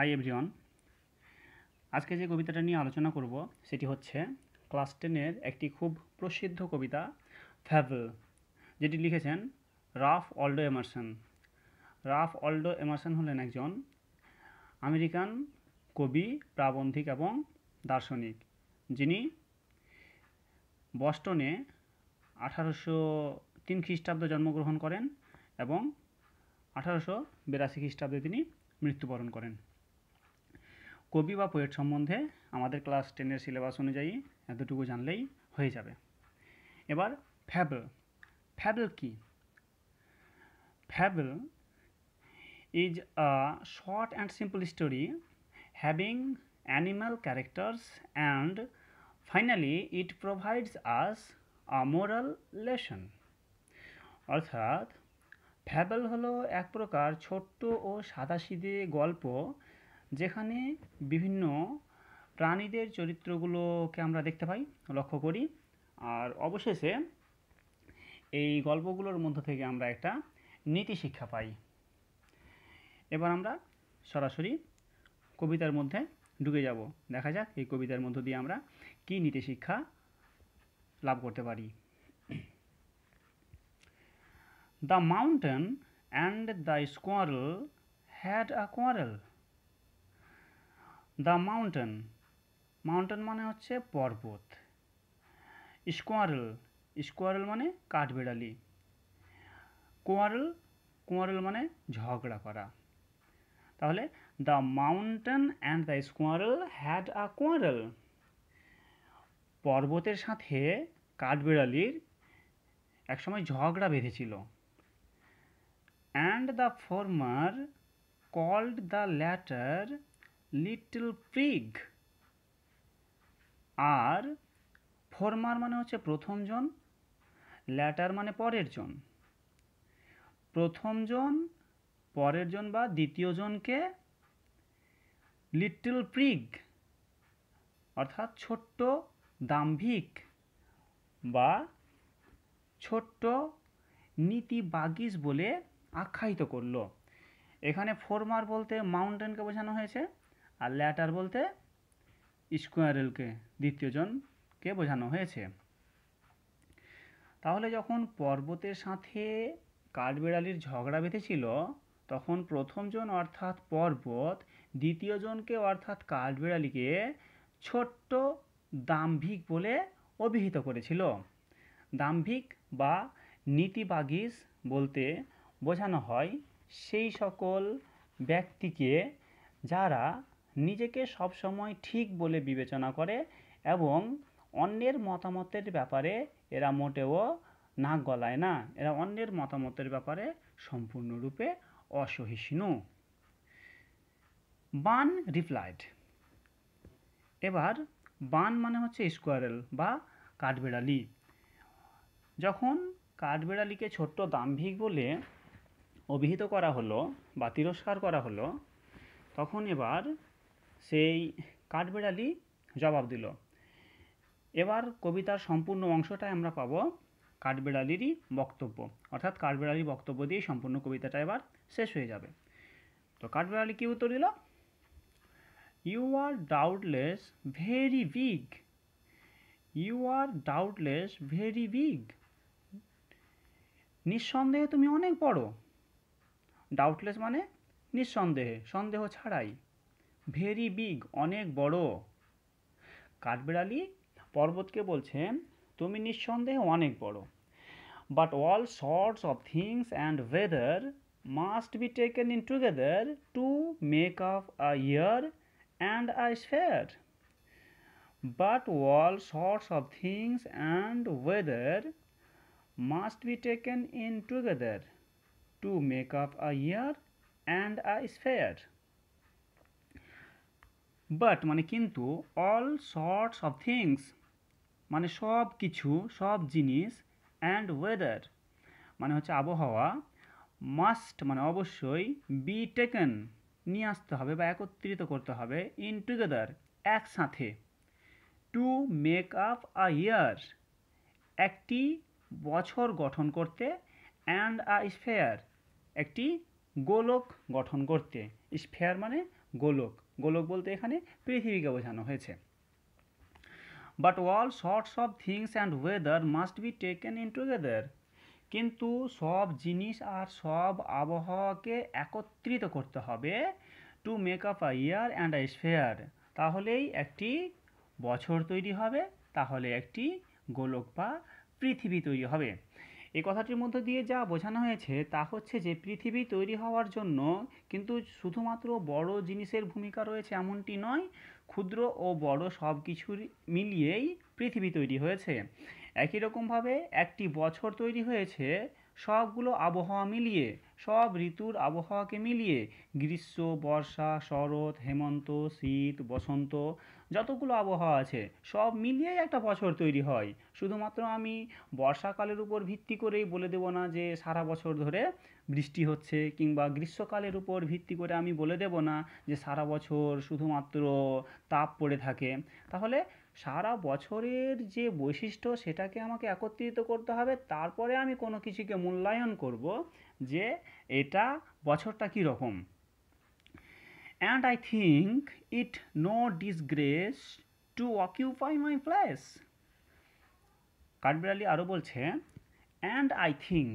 Hi everyone আজকে যে কবিতাটা নিয়ে আলোচনা করব সেটি হচ্ছে ক্লাস টেনের একটি খুব প্রসিদ্ধ কবিতা ফ্যাভেল যেটি লিখেছেন Ralph Waldo Emerson Ralph Waldo Emerson হলেন একজন আমেরিকান কবি প্রাবন্ধিক এবং দার্শনিক যিনি বস্টনে আঠারোশো তিন খ্রিস্টাব্দে জন্মগ্রহণ করেন এবং আঠারোশো বিরাশি খ্রিস্টাব্দে তিনি মৃত্যুবরণ করেন কবি বা পোয়েট সম্বন্ধে আমাদের ক্লাস টেনের সিলেবাস অনুযায়ী এতটুকু জানলেই হয়ে যাবে এবার ফ্যাবল ফ্যাবল কি fable is a short and simple story having animal characters and finally it provides us a moral lesson অর্থাৎ ফ্যাবল হলো এক প্রকার ছোট্ট ও সাদাসিদে গল্প যেখানে বিভিন্ন প্রাণীদের চরিত্রগুলোকে আমরা দেখতে পাই লক্ষ্য করি আর অবশেষে এই গল্পগুলোর মধ্য থেকে আমরা একটা নীতি শিক্ষা পাই এবার আমরা সরাসরি কবিতার মধ্যে ঢুকে যাব দেখা যাক এই কবিতার মধ্য দিয়ে আমরা কি নীতি শিক্ষা লাভ করতে পারি the mountain and the squirrel had a quarrel the mountain mountain মানে হচ্ছে পর্বত স্কোয়ারেল স্কোয়ারেল মানে কাঠবেড়ালি কোয়ারেল কোয়ারেল মানে ঝগড়া করা তাহলে the mountain and the squirrel had a quarrel পর্বতের সাথে কাঠবেড়ালির একসময় ঝগড়া বেঁধেছিল and the former called the latter little prig আর ফর্মার মানে হচ্ছে প্রথম জন ল্যাটার মানে পরের জন প্রথম জন পরের জন বা দ্বিতীয় জনকে লিটল প্রিগ অর্থাৎ ছোট্ট দাম্ভিক বা ছোট্ট নীতি বাগিস বলে আখ্যায়িত করলো এখানে ফরমার বলতে মাউন্টেনকে বোঝানো হয়েছে আর ল্যাটার বলতে স্কোয়ারেলকে দ্বিতীয়জনকে বোঝানো হয়েছে তাহলে যখন পর্বতের সাথে কাঠবেড়ালির ঝগড়া বেঁধেছিল তখন প্রথমজন অর্থাৎ পর্বত দ্বিতীয়জনকে অর্থাৎ কাঠবেড়ালিকে ছোট্ট দাম্ভিক বলে অভিহিত করেছিল দাম্ভিক বা নীতিবাগিস বলতে বোঝানো হয় সেই সকল ব্যক্তিকে যারা নিজেকে সবসময় ঠিক বলে বিবেচনা করে এবং অন্যের মতামতের ব্যাপারে এরা মোটেও নাক গলায় না এরা অন্যের মতামতের ব্যাপারে সম্পূর্ণরূপে অসহিষ্ণু বান রিপ্লাইড এবার বান মানে হচ্ছে স্কোয়ারেল বা কাঠবেড়ালি যখন কাঠবেড়ালিকে ছোট্ট দাম্ভিক বলে অভিহিত করা হলো বা তিরস্কার করা হলো তখন এবার সেই কাঠবেড়ালি জবাব দিল এবার কবিতার সম্পূর্ণ অংশটাই আমরা পাবো কাঠবেড়ালিরই বক্তব্য অর্থাৎ কাঠবেড়ালির বক্তব্য দিয়ে সম্পূর্ণ কবিতাটা এবার শেষ হয়ে যাবে তো কাঠবেড়ালি কী উত্তর দিল you are doubtless very big you are doubtless very big নিঃসন্দেহে তুমি অনেক বড় ডাউটলেস মানে নিঃসন্দেহে সন্দেহ ছাড়াই ভেরি বিগ অনেক বড় কাঠবেড়ালি পর্বতকে বলছেন তুমি নিঃসন্দেহে অনেক বড় but all sorts of things and weather must be taken in together to make up a year and a sphere but all sorts of things and weather must be taken in together to make up a year and a sphere. But মানে কিন্তু all sorts of things মানে সব কিছু সব জিনিস and weather মানে হচ্ছে আবহাওয়া মাস্ট মানে অবশ্যই বি টেকেন নিয়ে আসতে হবে বা একত্রিত করতে হবে ইন টুগেদার একসাথে to make up a year একটি বছর গঠন করতে অ্যান্ড আ স্পেয়ার একটি গোলক গঠন করতে স্ফেয়ার মানে গোলক গোলক বলতে এখানে পৃথিবীকে বোঝানো হয়েছে but all sorts of things and weather must be taken in together কিন্তু সব জিনিস আর সব আবহাওয়াকে একত্রিত করতে হবে to make up a year and a sphere তাহলেই একটি বছর তৈরি হবে তাহলে একটি গোলক বা পৃথিবী তৈরি হবে এই কথাটির মধ্য দিয়ে যা বোঝানো হয়েছে তা হচ্ছে যে পৃথিবী তৈরি হওয়ার জন্য কিন্তু শুধুমাত্র বড় জিনিসের ভূমিকা রয়েছে এমনটি নয় ক্ষুদ্র ও বড় সব কিছুর মিলিয়েই পৃথিবী তৈরি হয়েছে একই রকমভাবে একটি বছর তৈরি হয়েছে সবগুলো আবহাওয়া মিলিয়ে সব ঋতুর আবহাওয়াকে মিলিয়ে গ্রীষ্ম বর্ষা শরৎ হেমন্ত শীত বসন্ত যতগুলো আবহাওয়া আছে সব মিলিয়েই একটা বছর তৈরি হয় শুধুমাত্র আমি বর্ষাকালের উপর ভিত্তি করেই বলে দেবো না যে সারা বছর ধরে বৃষ্টি হচ্ছে কিংবা গ্রীষ্মকালের উপর ভিত্তি করে আমি বলে দেবো না যে সারা বছর শুধুমাত্র তাপ পড়ে থাকে তাহলে সারা বছরের যে বৈশিষ্ট্য সেটাকে আমাকে একত্রিত করতে হবে তারপরে আমি কোনো কিছুকে মূল্যায়ন করব যে এটা বছরটা কী রকম and I think it no disgrace to occupy my place. কাঠবিড়ালি আরও বলছে অ্যান্ড আই থিঙ্ক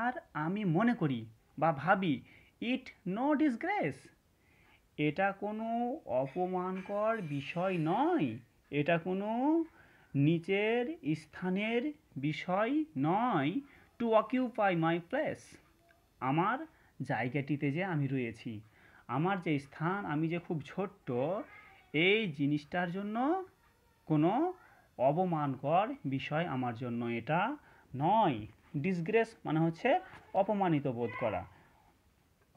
আর আমি মনে করি বা ভাবি ইট নো ডিসগ্রেস এটা কোনো অপমানকর বিষয় নয় এটা কোনো নিচের স্থানের বিষয় নয় টু অকিউপাই মাই প্লেস আমার জায়গাটিতে যে আমি রয়েছি আমার যে স্থান আমি যে খুব ছোট্ট এই জিনিসটার জন্য কোনো অপমানকর বিষয় আমার জন্য এটা নয় ডিসগ্রেস মানে হচ্ছে অপমানিত বোধ করা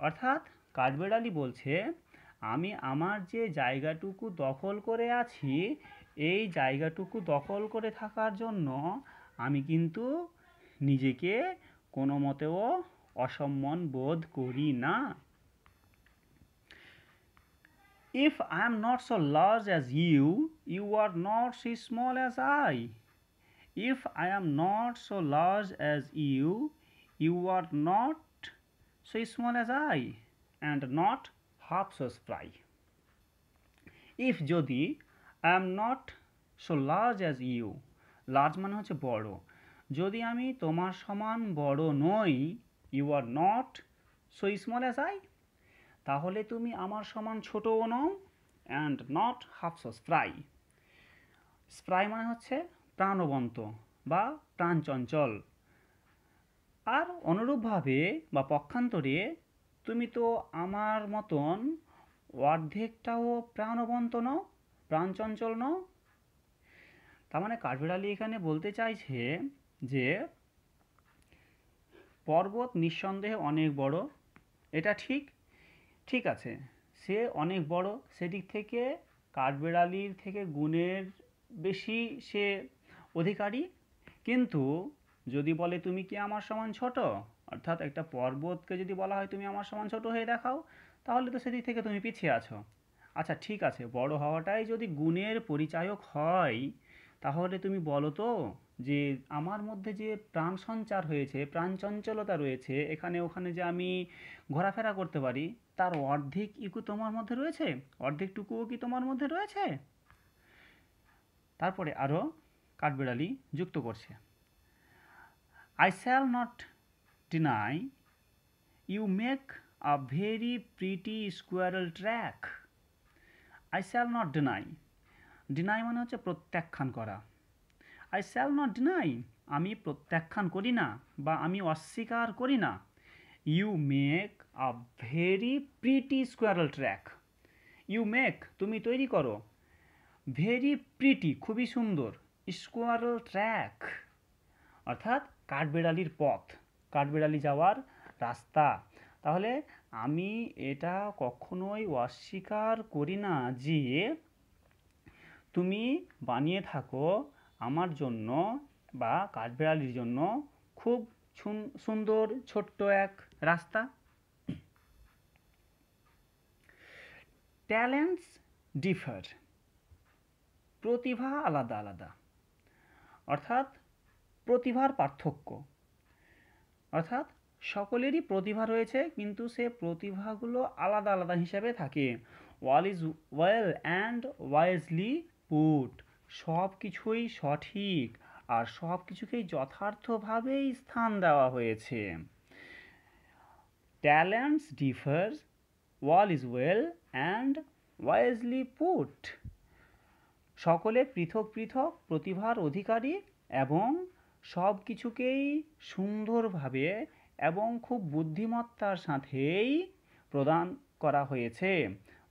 অর্থাৎ কাঠবেড়ালি বলছে আমি আমার যে জায়গাটুকু দখল করে আছি এই জায়গাটুকু দখল করে থাকার জন্য আমি কিন্তু নিজেকে কোনো মতেও অসম্মান বোধ করি না if I am not so large as you, you are not so small as I. If I am not so large as you, you are not so small as I, and not half so spry. If jodi I am not so large as you, large মানে হচ্ছে বড় যদি আমি তোমার সমান বড় নই you are not so small as I তাহলে তুমি আমার সমান ছোটও নও and not half so spry spry মানে হচ্ছে প্রাণবন্ত বা প্রাণচঞ্চল আর অনুরূপভাবে বা পক্ষান্তরে তুমি তো আমার মতন অর্ধেকটাও প্রাণবন্ত ন প্রাণচঞ্চল ন তার মানে কাঠবিড়ালি এখানে বলতে চাইছে যে পর্বত নিঃসন্দেহে অনেক বড় এটা ঠিক ঠিক আছে সে অনেক বড় সেদিক থেকে কাঠবেড়ালির থেকে গুণের বেশি সে অধিকারী কিন্তু যদি বলে তুমি কি আমার সমান ছোট অর্থাৎ একটা পর্বতকে যদি বলা হয় তুমি আমার সমান ছোট হয়ে দেখাও তাহলে তো সেদিক থেকে তুমি পিছিয়ে আছো আচ্ছা ঠিক আছে বড় হওয়াটাই যদি গুণের পরিচায়ক হয় তাহলে তুমি বলো তো যে আমার মধ্যে যে প্রাণ সঞ্চার হয়েছে প্রাণ চঞ্চলতা রয়েছে এখানে ওখানে যে আমি ঘোরাফেরা করতে পারি তার অর্ধেক ইকু তোমার মধ্যে রয়েছে অর্ধেকটুকুও কি তোমার মধ্যে রয়েছে তারপরে আরও কাঠবেড়ালি যুক্ত করছে I shall not deny you make a very pretty squirrel track I shall not deny deny মানে হচ্ছে প্রত্যাখ্যান করা আই শ্যাল নট ডিনাই আমি প্রত্যাখ্যান করি না বা আমি অস্বীকার করি না you make a very pretty squirrel track you make তুমি তৈরি করো ভেরি প্রিটি খুবই সুন্দর স্কোয়ারল ট্র্যাক অর্থাৎ কাঠবেড়ালির পথ কাঠবেড়ালি যাওয়ার রাস্তা তাহলে আমি এটা কখনোই অস্বীকার করি না যে তুমি বানিয়ে থাকো আমার জন্য বা কাঠবেড়ালির জন্য খুব সুন্দর ছোট্ট এক রাস্তা ট্যালেন্টস ডিফার প্রতিভা আলাদা আলাদা অর্থাৎ প্রতিভার পার্থক্য অর্থাৎ সকলেরই প্রতিভা রয়েছে কিন্তু সে প্রতিভাগুলো আলাদা আলাদা হিসাবে থাকে all is well and wisely put সব কিছুই সঠিক আর সব কিছুকেই যথার্থভাবেই স্থান দেওয়া হয়েছে talents differs all is well and wisely put সকলে পৃথক পৃথক প্রতিভার অধিকারী এবং সব কিছুকেই সুন্দরভাবে এবং খুব বুদ্ধিমত্তার সাথেই প্রদান করা হয়েছে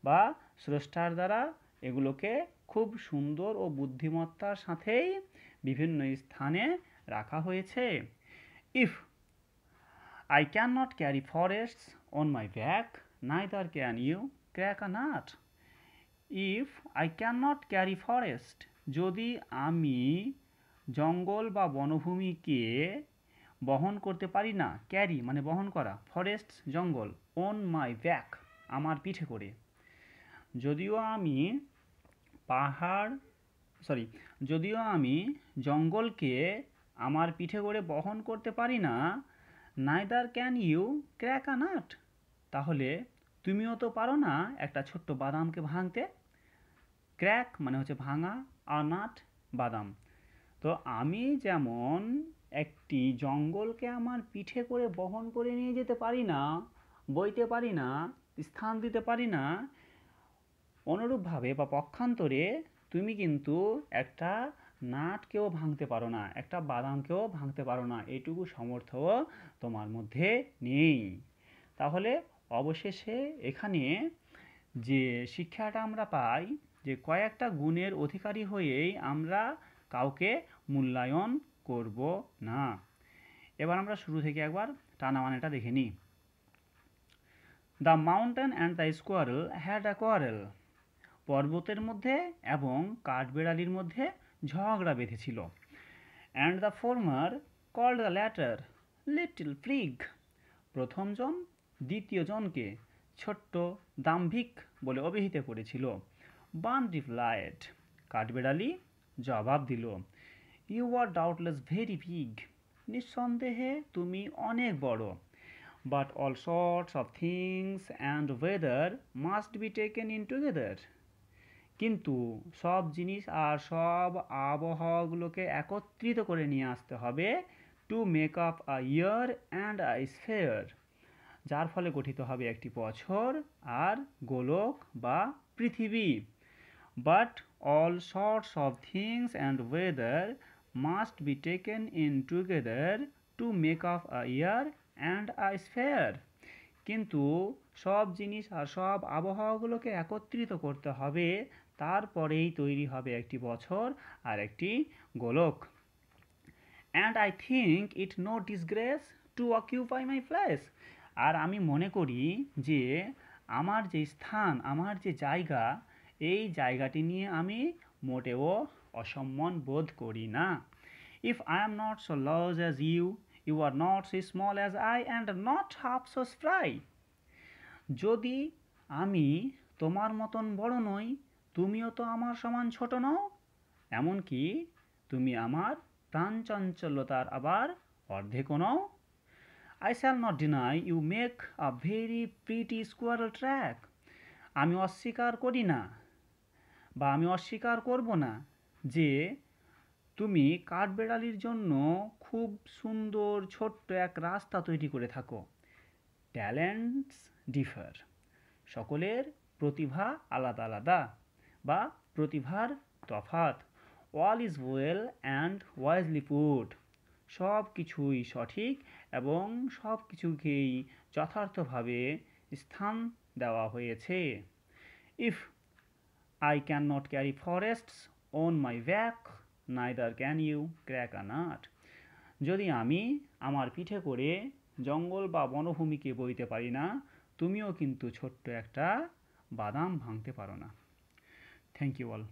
বা স্রষ্টার দ্বারা এগুলোকে খুব সুন্দর ও বুদ্ধিমত্তার সাথেই বিভিন্ন স্থানে রাখা হয়েছে if I can not carry forest on my back neither can you crack a nut if I can not carry forest যদি আমি জঙ্গল বা বনভূমিকে বহন করতে পারি না ক্যারি মানে বহন করা ফরেস্ট জঙ্গল অন মাই ব্যাক আমার পিঠে করে যদিও আমি পাহাড় সরি যদিও আমি জঙ্গলকে আমার পিঠে করে বহন করতে পারি না neither can you crack a nut nut তাহলে তুমিও তো পারো না একটা ছোট্ট বাদামকে ভাঙতে ক্র্যাক মানে হচ্ছে ভাঙা আর নাট বাদাম তো আমি যেমন একটি জঙ্গলকে আমার পিঠে করে বহন করে নিয়ে যেতে পারি না বইতে পারি না স্থান দিতে পারি না অনুরূপভাবে বা পক্ষান্তরে তুমি কিন্তু একটা নাটকেও ভাঙতে পারো না একটা বাদামকেও ভাঙতে পারো না এটুকু সমর্থও তোমার মধ্যে নেই তাহলে অবশেষে এখানে যে শিক্ষাটা আমরা পাই যে কয়েকটা গুণের অধিকারী হয়েই আমরা কাউকে মূল্যায়ন করব না এবার আমরা শুরু থেকে একবার টানা মানেটা দেখে নিই the mountain and the squirrel had a quarrel পর্বতের মধ্যে এবং কাঠবেড়ালির মধ্যে ঝগড়া বেঁধেছিল and the former call the latter little prig প্রথমজন দ্বিতীয়জনকে ছোট্ট দাম্ভিক বলে অভিহিত করেছিল বান ফ্লাইট কাঠবেড়ালি জবাব দিল you are doubtless very big নিঃসন্দেহে তুমি অনেক বড় but all sorts of things and weather must be taken in together কিন্তু সব জিনিস আর সব আবহাওয়াগুলোকে একত্রিত করে নিয়ে আসতে হবে to make up a year and a sphere যার ফলে গঠিত হবে একটি বছর আর গোলক বা পৃথিবী but all sorts of things and weather must be taken in together to make up a year and a sphere কিন্তু সব জিনিস আর সব আবহাওয়াগুলোকে একত্রিত করতে হবে তারপরেই তৈরি হবে একটি বছর আর একটি গোলক and I think it no disgrace to occupy my place আর আমি মনে করি যে আমার যে স্থান আমার যে জায়গা এই জায়গাটি নিয়ে আমি মোটেও অসম্মান বোধ করি না if I am not so large as you you are not so small as I and not half so spry যদি আমি তোমার মতন বড় নই তুমিও তো আমার সমান ছোট নও এমনকি তুমি আমার প্রাণ চাঞ্চল্যতার আবার অর্ধেকও নও I shall not deny you make a very pretty squirrel track আমি অস্বীকার করি না বা আমি অস্বীকার করব না যে তুমি কাঠবেড়ালির জন্য খুব সুন্দর ছোট্ট এক রাস্তা তৈরি করে থাকো ট্যালেন্টস ডিফার সকলের প্রতিভা আলাদা আলাদা বা প্রতিভার তফাত all is well and wisely put সব কিছুই সঠিক এবং সব কিছুকেই যথার্থভাবে স্থান দেওয়া হয়েছে if I can not carry forests on my back neither can you crack a nut যদি আমি আমার পিঠে করে জঙ্গল বা বনভূমিকে বইতে পারি না তুমিও কিন্তু ছোট্ট একটা বাদাম ভাঙতে পারো না Thank you all.